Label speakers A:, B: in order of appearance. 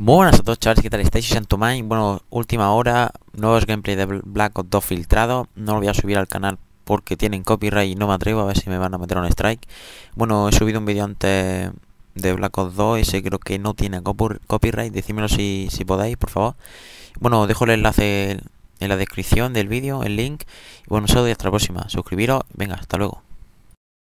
A: buenas a todos chavales, ¿qué tal estáis? tu mind? bueno, última hora, nuevos gameplay de Black Ops 2 filtrado, no lo voy a subir al canal porque tienen copyright y no me atrevo, a ver si me van a meter un strike. Bueno, he subido un vídeo antes de Black Ops 2, ese creo que no tiene copyright, decídmelo si, podéis, por favor. Bueno, dejo el enlace en la descripción del vídeo, el link, y bueno, saludo y hasta la próxima, suscribiros, venga, hasta luego.